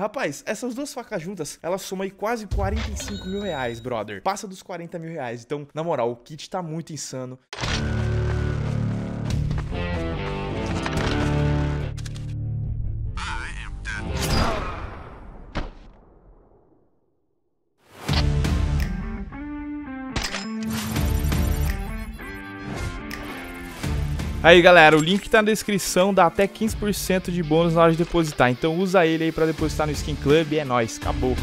Rapaz, essas duas facas juntas, elas somam aí quase 45 mil reais, brother. Passa dos 40 mil reais. Então, na moral, o kit tá muito insano. Aí, galera, o link tá na descrição, dá até 15% de bônus na hora de depositar. Então usa ele aí para depositar no Skin Club e é nóis, acabou.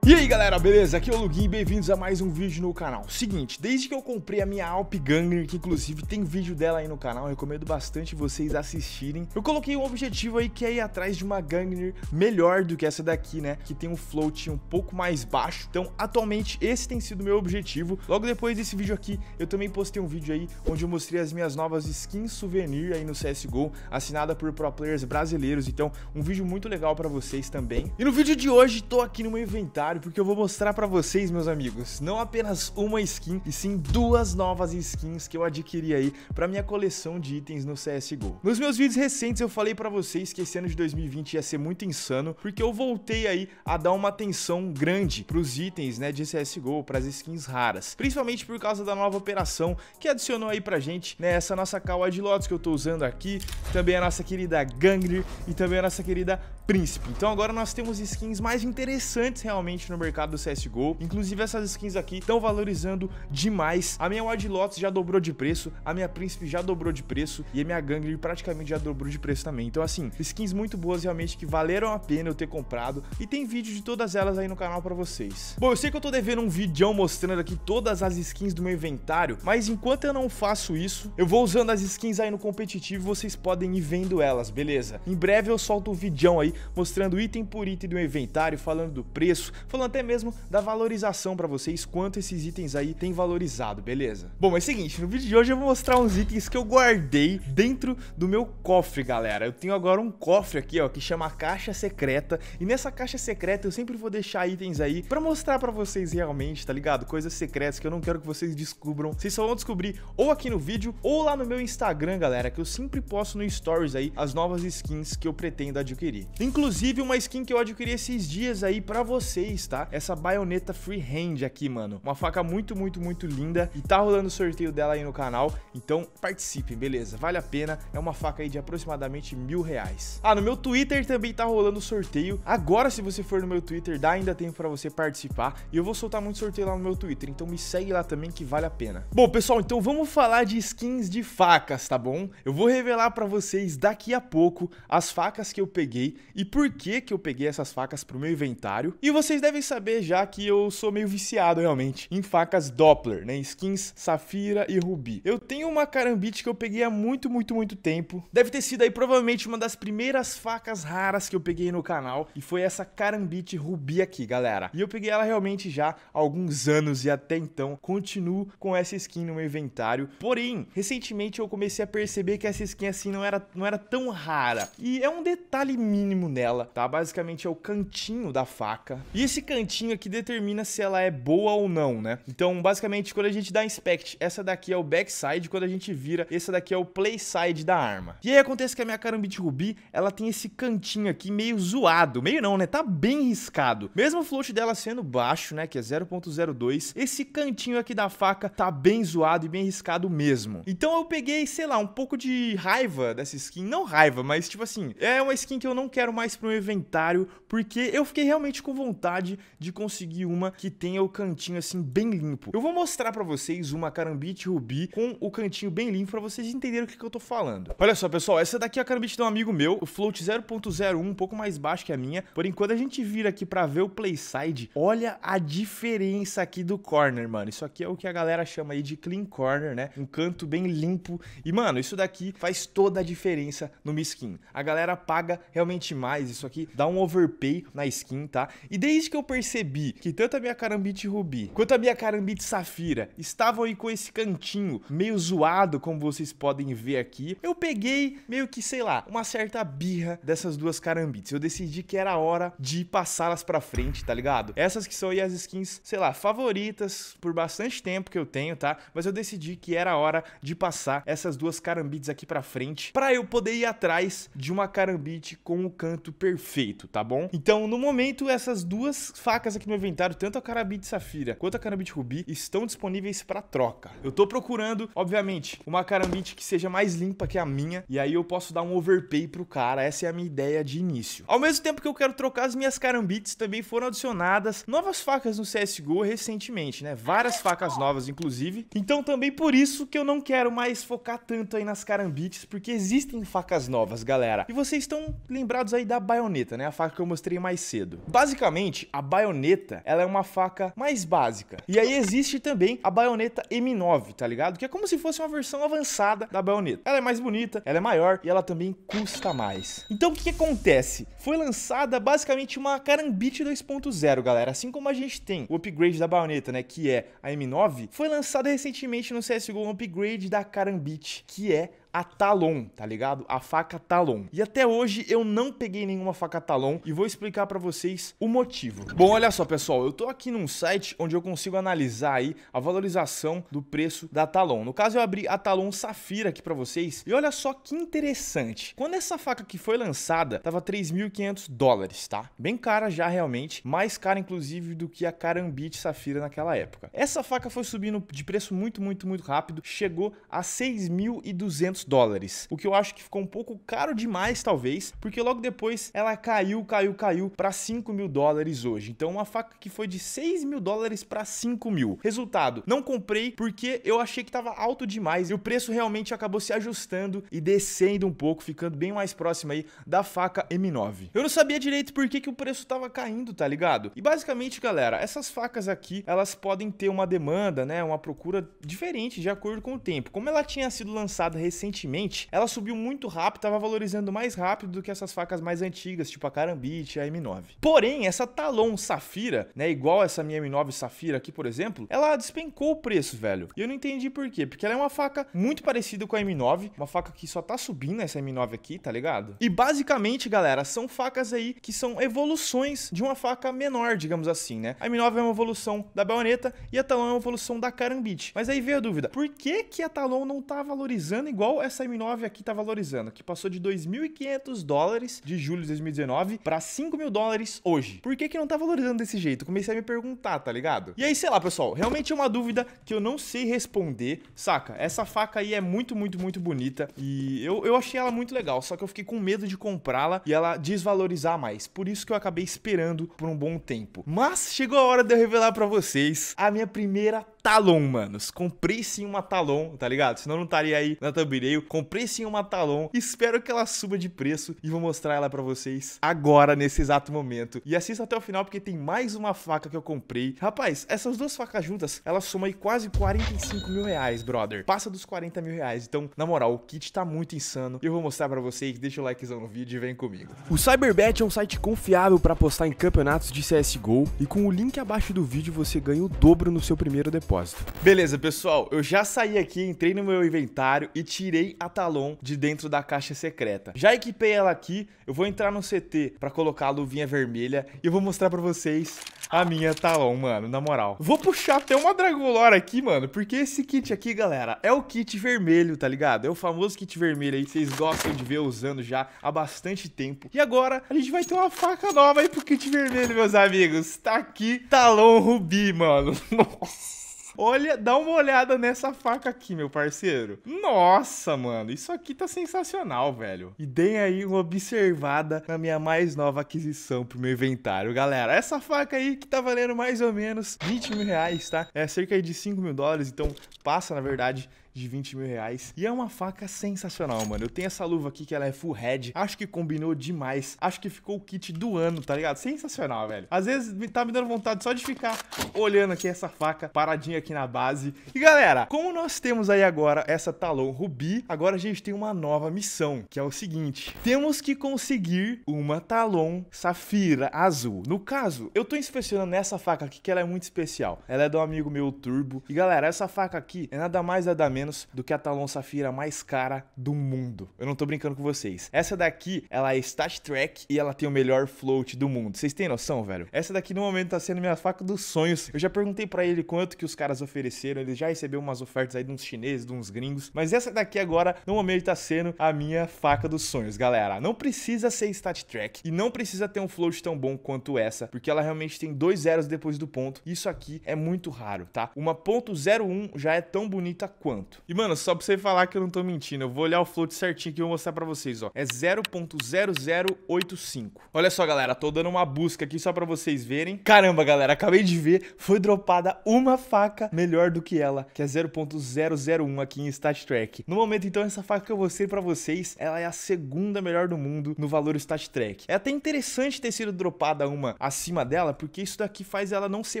E aí galera, beleza? Aqui é o e bem-vindos a mais um vídeo no canal. Seguinte, desde que eu comprei a minha Alp Gangner, que inclusive tem vídeo dela aí no canal, recomendo bastante vocês assistirem. Eu coloquei um objetivo aí que é ir atrás de uma Gangner melhor do que essa daqui, né? Que tem um float um pouco mais baixo. Então, atualmente, esse tem sido meu objetivo. Logo depois desse vídeo aqui, eu também postei um vídeo aí onde eu mostrei as minhas novas skins souvenir aí no CSGO, assinada por pro players brasileiros. Então, um vídeo muito legal pra vocês também. E no vídeo de hoje, tô aqui no meu inventário porque eu vou mostrar para vocês, meus amigos, não apenas uma skin, e sim duas novas skins que eu adquiri aí para minha coleção de itens no CSGO. Nos meus vídeos recentes eu falei para vocês que esse ano de 2020 ia ser muito insano, porque eu voltei aí a dar uma atenção grande pros itens, né, de CSGO, pras skins raras, principalmente por causa da nova operação que adicionou aí pra gente, né, essa nossa Kawa de Lotus que eu tô usando aqui, também a nossa querida Gangler e também a nossa querida príncipe. Então agora nós temos skins mais interessantes realmente no mercado do CSGO. Inclusive essas skins aqui estão valorizando demais. A minha Wad Lotus já dobrou de preço, a minha príncipe já dobrou de preço e a minha Gangler praticamente já dobrou de preço também. Então assim, skins muito boas realmente que valeram a pena eu ter comprado e tem vídeo de todas elas aí no canal para vocês. Bom, eu sei que eu tô devendo um vídeo mostrando aqui todas as skins do meu inventário, mas enquanto eu não faço isso, eu vou usando as skins aí no competitivo, e vocês podem ir vendo elas, beleza? Em breve eu solto o vídeo aí mostrando item por item do inventário, falando do preço, falando até mesmo da valorização para vocês, quanto esses itens aí têm valorizado, beleza? Bom, é o seguinte, no vídeo de hoje eu vou mostrar uns itens que eu guardei dentro do meu cofre, galera. Eu tenho agora um cofre aqui, ó, que chama Caixa Secreta, e nessa caixa secreta eu sempre vou deixar itens aí para mostrar para vocês realmente, tá ligado? Coisas secretas que eu não quero que vocês descubram. Vocês só vão descobrir ou aqui no vídeo ou lá no meu Instagram, galera, que eu sempre posto no stories aí as novas skins que eu pretendo adquirir. Inclusive, uma skin que eu adquiri esses dias aí pra vocês, tá? Essa baioneta freehand aqui, mano. Uma faca muito, muito, muito linda. E tá rolando o sorteio dela aí no canal. Então, participem, beleza? Vale a pena. É uma faca aí de aproximadamente mil reais. Ah, no meu Twitter também tá rolando o sorteio. Agora, se você for no meu Twitter, dá ainda tempo pra você participar. E eu vou soltar muito sorteio lá no meu Twitter. Então, me segue lá também que vale a pena. Bom, pessoal, então vamos falar de skins de facas, tá bom? Eu vou revelar pra vocês daqui a pouco as facas que eu peguei e por que que eu peguei essas facas pro meu inventário. E vocês devem saber já que eu sou meio viciado realmente em facas Doppler, né? Skins Safira e Rubi. Eu tenho uma carambite que eu peguei há muito, muito, muito tempo. Deve ter sido aí provavelmente uma das primeiras facas raras que eu peguei no canal e foi essa carambite Rubi aqui, galera. E eu peguei ela realmente já há alguns anos e até então continuo com essa skin no meu inventário. Porém, recentemente eu comecei a perceber que essa skin assim não era, não era tão rara. E é um detalhe mínimo mínimo nela, tá? Basicamente é o cantinho da faca. E esse cantinho aqui determina se ela é boa ou não, né? Então, basicamente, quando a gente dá inspect, essa daqui é o backside, quando a gente vira, essa daqui é o playside da arma. E aí acontece que a minha Karambit Rubi, ela tem esse cantinho aqui meio zoado, meio não, né? Tá bem riscado. Mesmo o float dela sendo baixo, né, que é 0.02, esse cantinho aqui da faca tá bem zoado e bem riscado mesmo. Então eu peguei, sei lá, um pouco de raiva dessa skin, não raiva, mas tipo assim, é uma skin que eu não quero mais para um inventário, porque eu fiquei realmente com vontade de conseguir uma que tenha o cantinho assim bem limpo. Eu vou mostrar para vocês uma carambite rubi com o cantinho bem limpo para vocês entenderem o que, que eu tô falando. Olha só, pessoal, essa daqui é a carambite de um amigo meu, o float 0.01, um pouco mais baixo que a minha. Por enquanto a gente vira aqui para ver o playside, olha a diferença aqui do corner, mano. Isso aqui é o que a galera chama aí de clean corner, né? Um canto bem limpo. E, mano, isso daqui faz toda a diferença no skin. A galera paga realmente mais isso aqui dá um overpay na skin, tá? E desde que eu percebi que tanto a minha Carambite Rubi quanto a minha Carambite Safira estavam aí com esse cantinho meio zoado, como vocês podem ver aqui, eu peguei meio que, sei lá, uma certa birra dessas duas Carambites. Eu decidi que era hora de passá-las pra frente, tá ligado? Essas que são aí as skins, sei lá, favoritas por bastante tempo que eu tenho, tá? Mas eu decidi que era hora de passar essas duas Carambites aqui pra frente, pra eu poder ir atrás de uma Carambite com o canto canto perfeito, tá bom? Então, no momento, essas duas facas aqui no meu inventário, tanto a de Safira quanto a de Rubi, estão disponíveis para troca. Eu tô procurando, obviamente, uma carabina que seja mais limpa que a minha, e aí eu posso dar um overpay pro cara. Essa é a minha ideia de início. Ao mesmo tempo que eu quero trocar as minhas carambites, também foram adicionadas novas facas no CSGO recentemente, né? Várias facas novas, inclusive. Então, também por isso que eu não quero mais focar tanto aí nas carambites, porque existem facas novas, galera. E vocês estão lembrados aí da baioneta, né? A faca que eu mostrei mais cedo. Basicamente, a baioneta, ela é uma faca mais básica. E aí existe também a baioneta M9, tá ligado? Que é como se fosse uma versão avançada da baioneta. Ela é mais bonita, ela é maior e ela também custa mais. Então, o que, acontece? Foi lançada basicamente uma Karambit 2.0, galera. Assim como a gente tem o upgrade da baioneta, né? Que é a M9, foi lançada recentemente no CSGO um upgrade da Karambit, que é a Talon, tá ligado? A faca Talon. E até hoje eu não peguei nenhuma faca Talon e vou explicar para vocês o motivo. Bom, olha só, pessoal, eu tô aqui num site onde eu consigo analisar aí a valorização do preço da Talon. No caso, eu abri a Talon Safira aqui para vocês e olha só que interessante. Quando essa faca que foi lançada, tava 3.500 dólares, tá? Bem cara já realmente, mais cara inclusive do que a Carambit Safira naquela época. Essa faca foi subindo de preço muito, muito, muito rápido, chegou a 6.200 dólares. O que eu acho que ficou um pouco caro demais, talvez, porque logo depois ela caiu, caiu, caiu para 5 mil dólares hoje. Então, uma faca que foi de 6 mil dólares para 5 mil. Resultado, não comprei porque eu achei que estava alto demais e o preço realmente acabou se ajustando e descendo um pouco, ficando bem mais próximo aí da faca M9. Eu não sabia direito por que, que o preço estava caindo, tá ligado? E basicamente, galera, essas facas aqui, elas podem ter uma demanda, né, uma procura diferente de acordo com o tempo. Como ela tinha sido lançada recentemente, recentemente, ela subiu muito rápido, estava valorizando mais rápido do que essas facas mais antigas, tipo a Karambit e a M9. Porém, essa Talon Safira, né, igual essa minha M9 Safira aqui, por exemplo, ela despencou o preço, velho. E eu não entendi por quê, porque ela é uma faca muito parecida com a M9, uma faca que só tá subindo essa M9 aqui, tá ligado? E basicamente, galera, são facas aí que são evoluções de uma faca menor, digamos assim, né? A M9 é uma evolução da baioneta e a Talon é uma evolução da Karambit. Mas aí veio a dúvida, por que que a Talon não tá valorizando igual essa M9 aqui tá valorizando, que passou de 2.500 dólares de julho de 2019 para 5 mil dólares hoje. Por que que não tá valorizando desse jeito? Comecei a me perguntar, tá ligado? E aí, sei lá, pessoal, realmente é uma dúvida que eu não sei responder, saca? Essa faca aí é muito, muito, muito bonita e eu, eu achei ela muito legal, só que eu fiquei com medo de comprá-la e ela desvalorizar mais. Por isso que eu acabei esperando por um bom tempo. Mas chegou a hora de eu revelar para vocês a minha primeira Talon, manos. Comprei sim uma Talon, tá ligado? Senão não estaria aí na thumbnail. Comprei sim uma Talon. Espero que ela suba de preço e vou mostrar ela para vocês agora, nesse exato momento. E assista até o final porque tem mais uma faca que eu comprei. Rapaz, essas duas facas juntas, elas somam aí quase 45 mil reais, brother. Passa dos 40 mil reais. Então, na moral, o kit tá muito insano. Eu vou mostrar para vocês. Deixa o likezão no vídeo e vem comigo. O Cyberbet é um site confiável para apostar em campeonatos de CSGO. E com o link abaixo do vídeo, você ganha o dobro no seu primeiro depósito propósito. Beleza, pessoal, eu já saí aqui, entrei no meu inventário e tirei a Talon de dentro da caixa secreta. Já equipei ela aqui, eu vou entrar no CT pra colocar a luvinha vermelha e eu vou mostrar pra vocês a minha Talon, mano, na moral. Vou puxar até uma Dragolora aqui, mano, porque esse kit aqui, galera, é o kit vermelho, tá ligado? É o famoso kit vermelho aí que vocês gostam de ver usando já há bastante tempo. E agora a gente vai ter uma faca nova aí pro kit vermelho, meus amigos. Tá aqui Talon Rubi, mano. Nossa. Olha, dá uma olhada nessa faca aqui, meu parceiro. Nossa, mano, isso aqui tá sensacional, velho. E deem aí uma observada na minha mais nova aquisição pro meu inventário, galera. Essa faca aí que tá valendo mais ou menos 20 mil reais, tá? É cerca de 5 mil dólares, então passa, na verdade, de 20 mil reais. E é uma faca sensacional, mano. Eu tenho essa luva aqui que ela é full head. Acho que combinou demais. Acho que ficou o kit do ano, tá ligado? Sensacional, velho. Às vezes tá me dando vontade só de ficar olhando aqui essa faca paradinha aqui na base. E galera, como nós temos aí agora essa Talon Rubi, agora a gente tem uma nova missão, que é o seguinte. Temos que conseguir uma Talon Safira Azul. No caso, eu tô inspecionando essa faca aqui que ela é muito especial. Ela é do amigo meu, Turbo. E galera, essa faca aqui é nada mais nada menos menos do que a Talon Safira mais cara do mundo. Eu não tô brincando com vocês. Essa daqui, ela é Stat Track e ela tem o melhor float do mundo. Vocês têm noção, velho? Essa daqui no momento tá sendo minha faca dos sonhos. Eu já perguntei para ele quanto que os caras ofereceram, ele já recebeu umas ofertas aí de uns chineses, de uns gringos, mas essa daqui agora no momento tá sendo a minha faca dos sonhos, galera. Não precisa ser Stat Track e não precisa ter um float tão bom quanto essa, porque ela realmente tem dois zeros depois do ponto. Isso aqui é muito raro, tá? Uma .01 já é tão bonita quanto. E, mano, só pra você falar que eu não tô mentindo, eu vou olhar o float certinho que eu vou mostrar pra vocês, ó. É 0.0085. Olha só, galera, tô dando uma busca aqui só pra vocês verem. Caramba, galera, acabei de ver, foi dropada uma faca melhor do que ela, que é 0.001 aqui em StatTrack. No momento, então, essa faca que eu mostrei pra vocês, ela é a segunda melhor do mundo no valor StatTrack. É até interessante ter sido dropada uma acima dela, porque isso daqui faz ela não ser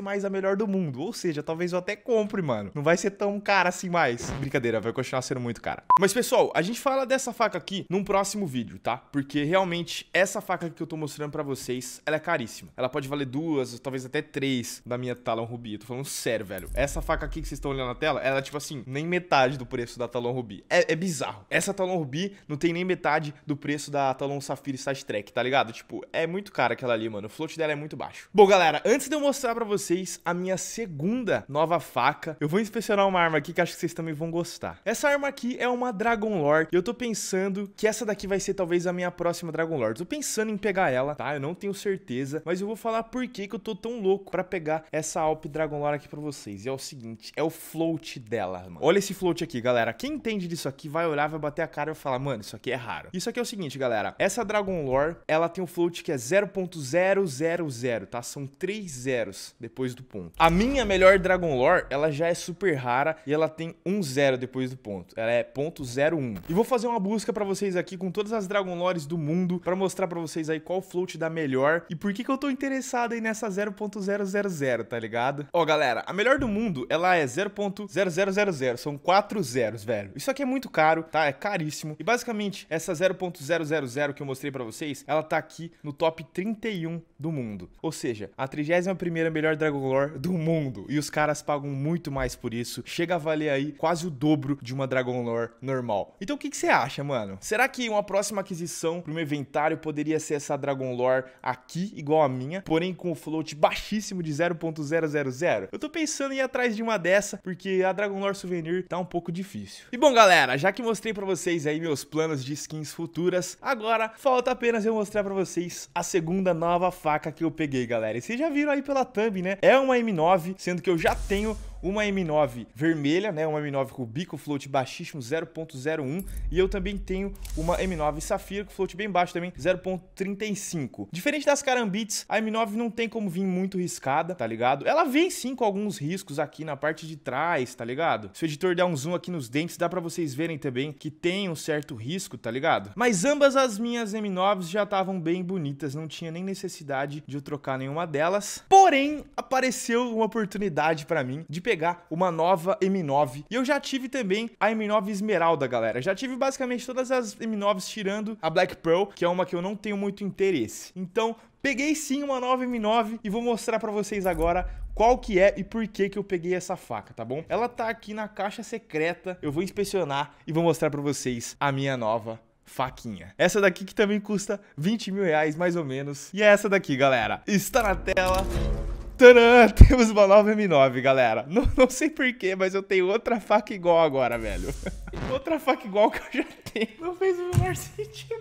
mais a melhor do mundo. Ou seja, talvez eu até compre, mano. Não vai ser tão cara assim mais. Brincadeira, vai continuar sendo muito cara. Mas, pessoal, a gente fala dessa faca aqui num próximo vídeo, tá? Porque, realmente, essa faca que eu tô mostrando pra vocês, ela é caríssima. Ela pode valer duas, talvez até três da minha Talon Rubi. Eu tô falando sério, velho. Essa faca aqui que vocês estão olhando na tela, ela é, tipo assim, nem metade do preço da Talon Rubi. É, é bizarro. Essa Talon Rubi não tem nem metade do preço da Talon Safira Side Track, tá ligado? Tipo, é muito cara aquela ali, mano. O float dela é muito baixo. Bom, galera, antes de eu mostrar pra vocês a minha segunda nova faca, eu vou inspecionar uma arma aqui que acho que vocês também vão vão gostar. Essa arma aqui é uma Dragon Lord. E eu tô pensando que essa daqui vai ser talvez a minha próxima Dragon Lord. Tô pensando em pegar ela, tá? Eu não tenho certeza. Mas eu vou falar por que, que eu tô tão louco pra pegar essa Alp Dragon Lord aqui pra vocês. E é o seguinte, é o float dela, mano. Olha esse float aqui, galera. Quem entende disso aqui vai olhar, vai bater a cara e vai falar, mano, isso aqui é raro. Isso aqui é o seguinte, galera. Essa Dragon Lore, ela tem um float que é 0.000, tá? São três zeros depois do ponto. A minha melhor Dragon Lore, ela já é super rara e ela tem um zero depois do ponto. Ela é ponto um E vou fazer uma busca para vocês aqui com todas as Dragon Lores do mundo para mostrar para vocês aí qual float dá melhor e por que que eu tô interessado aí nessa 0.000, tá ligado? Ó, galera, a melhor do mundo, ela é 0.0000, são quatro zeros, velho. Isso aqui é muito caro, tá? É caríssimo. E basicamente, essa 0.000 que eu mostrei para vocês, ela tá aqui no top 31 do mundo. Ou seja, a 31ª melhor Dragon Lore do mundo. E os caras pagam muito mais por isso. Chega a valer aí quase o dobro de uma Dragon Lore normal. Então o que, que você acha, mano? Será que uma próxima aquisição pro meu inventário poderia ser essa Dragon Lore aqui, igual a minha, porém com o float baixíssimo de 0.000? Eu tô pensando em ir atrás de uma dessa, porque a Dragon Lore Souvenir tá um pouco difícil. E bom, galera, já que mostrei pra vocês aí meus planos de skins futuras, agora falta apenas eu mostrar pra vocês a segunda nova faca que eu peguei, galera. E vocês já viram aí pela thumb, né? É uma M9, sendo que eu já tenho uma M9 vermelha, né, uma M9 com bico float baixíssimo 0.01 e eu também tenho uma M9 Safira com float bem baixo também 0.35. Diferente das Carambites, a M9 não tem como vir muito riscada, tá ligado? Ela vem sim com alguns riscos aqui na parte de trás, tá ligado? Se o editor der um zoom aqui nos dentes, dá pra vocês verem também que tem um certo risco, tá ligado? Mas ambas as minhas M9s já estavam bem bonitas, não tinha nem necessidade de eu trocar nenhuma delas. Porém, apareceu uma oportunidade pra mim de pegar pegar uma nova M9. E eu já tive também a M9 Esmeralda, galera. Já tive basicamente todas as M9s tirando a Black Pearl, que é uma que eu não tenho muito interesse. Então, peguei sim uma nova M9 e vou mostrar para vocês agora qual que é e por que que eu peguei essa faca, tá bom? Ela tá aqui na caixa secreta, eu vou inspecionar e vou mostrar para vocês a minha nova faquinha. Essa daqui que também custa 20 mil reais, mais ou menos. E é essa daqui, galera. Está na tela... Tcharam! Temos uma nova M9, galera. Não, não sei porquê, mas eu tenho outra faca igual agora, velho. outra faca igual que eu já Sim. Não fez o menor sentido.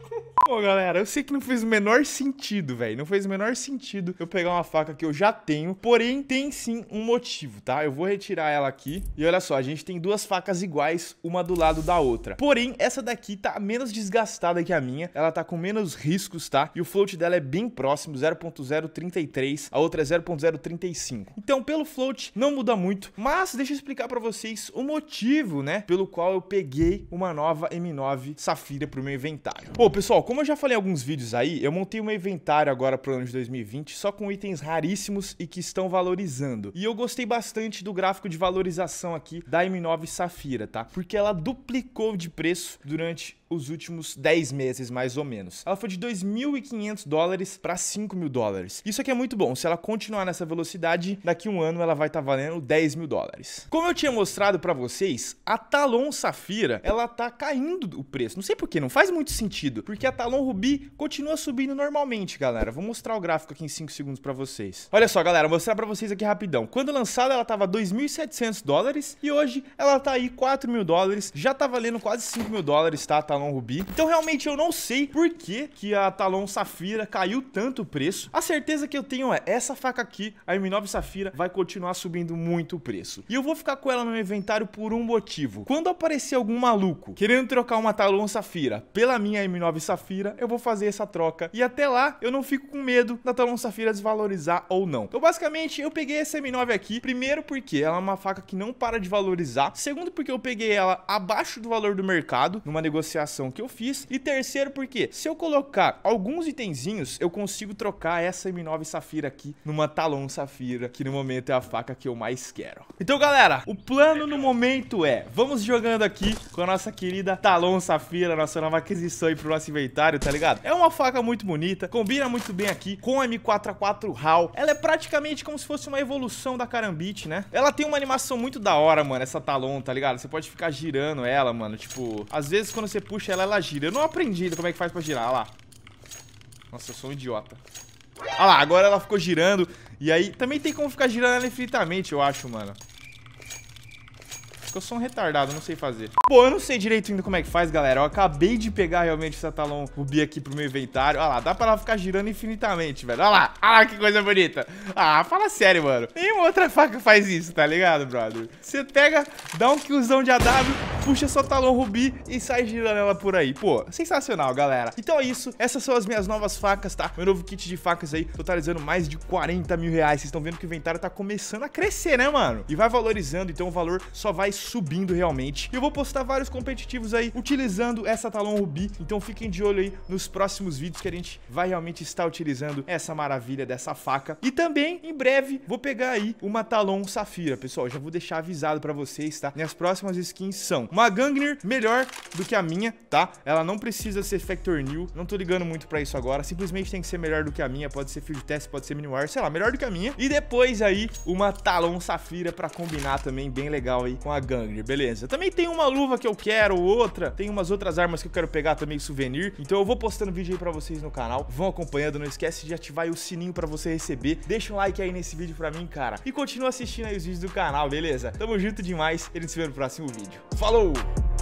Bom, galera, eu sei que não fez o menor sentido, velho. Não fez o menor sentido eu pegar uma faca que eu já tenho, porém tem sim um motivo, tá? Eu vou retirar ela aqui. E olha só, a gente tem duas facas iguais, uma do lado da outra. Porém, essa daqui tá menos desgastada que a minha, ela tá com menos riscos, tá? E o float dela é bem próximo, 0.033, a outra é 0.035. Então, pelo float, não muda muito, mas deixa eu explicar pra vocês o motivo, né, pelo qual eu peguei uma nova M9 chave Safira pro meu inventário. Bom, pessoal, como eu já falei em alguns vídeos aí, eu montei um inventário agora pro ano de 2020 só com itens raríssimos e que estão valorizando. E eu gostei bastante do gráfico de valorização aqui da M9 Safira, tá? Porque ela duplicou de preço durante os últimos 10 meses, mais ou menos. Ela foi de 2.500 dólares para 5 mil dólares. Isso aqui é muito bom. Se ela continuar nessa velocidade, daqui um ano ela vai estar tá valendo 10 mil dólares. Como eu tinha mostrado para vocês, a Talon Safira, ela tá caindo o preço. Não sei porquê, não faz muito sentido. Porque a Talon Rubi continua subindo normalmente, galera. Vou mostrar o gráfico aqui em 5 segundos para vocês. Olha só, galera, vou mostrar para vocês aqui rapidão. Quando lançada, ela tava 2.700 dólares e hoje ela tá aí 4.000 dólares. Já tá valendo quase 5.000 dólares, tá? A Talon Rubi. Então, realmente, eu não sei por que, que a Talon Safira caiu tanto o preço. A certeza que eu tenho é essa faca aqui, a M9 Safira, vai continuar subindo muito o preço. E eu vou ficar com ela no meu inventário por um motivo. Quando aparecer algum maluco querendo trocar uma Talon Talon Safira pela minha M9 Safira, eu vou fazer essa troca. E até lá, eu não fico com medo da Talon Safira desvalorizar ou não. Então, basicamente, eu peguei essa M9 aqui, primeiro porque ela é uma faca que não para de valorizar, segundo porque eu peguei ela abaixo do valor do mercado, numa negociação que eu fiz, e terceiro porque se eu colocar alguns itenzinhos, eu consigo trocar essa M9 Safira aqui numa Talon Safira, que no momento é a faca que eu mais quero. Então, galera, o plano no momento é, vamos jogando aqui com a nossa querida Talon Safira, nossa nova aquisição aí pro nosso inventário, tá ligado? É uma faca muito bonita, combina muito bem aqui com a m 4 4 HAL. Ela é praticamente como se fosse uma evolução da Karambit, né? Ela tem uma animação muito da hora, mano, essa Talon, tá ligado? Você pode ficar girando ela, mano, tipo... Às vezes quando você puxa ela, ela gira. Eu não aprendi como é que faz pra girar, olha lá. Nossa, eu sou um idiota. Olha lá, agora ela ficou girando. E aí, também tem como ficar girando ela infinitamente, eu acho, mano eu sou um retardado, não sei fazer. Bom, eu não sei direito ainda como é que faz, galera. Eu acabei de pegar realmente esse atalão Rubi aqui pro meu inventário. Olha lá, dá pra ela ficar girando infinitamente, velho. Olha lá, olha lá que coisa bonita. Ah, fala sério, mano. Nenhuma outra faca faz isso, tá ligado, brother? Você pega, dá um killzão de AW puxa sua talão rubi e sai girando ela por aí. Pô, sensacional, galera. Então é isso. Essas são as minhas novas facas, tá? Meu novo kit de facas aí, totalizando mais de 40 mil reais. Vocês estão vendo que o inventário tá começando a crescer, né, mano? E vai valorizando, então o valor só vai subindo realmente. E eu vou postar vários competitivos aí utilizando essa talão rubi. Então fiquem de olho aí nos próximos vídeos que a gente vai realmente estar utilizando essa maravilha dessa faca. E também, em breve, vou pegar aí uma talon safira, pessoal. Já vou deixar avisado pra vocês, tá? Minhas próximas skins são uma Gangner melhor do que a minha, tá? Ela não precisa ser Factor New, não tô ligando muito pra isso agora. Simplesmente tem que ser melhor do que a minha, pode ser Field Test, pode ser Minimar. sei lá, melhor do que a minha. E depois aí, uma Talon Safira pra combinar também, bem legal aí com a Gangner, beleza? Também tem uma luva que eu quero, outra, tem umas outras armas que eu quero pegar também, souvenir. Então eu vou postando vídeo aí pra vocês no canal, vão acompanhando, não esquece de ativar o sininho pra você receber. Deixa um like aí nesse vídeo pra mim, cara. E continua assistindo aí os vídeos do canal, beleza? Tamo junto demais, a gente se vê no próximo vídeo. Falou! go.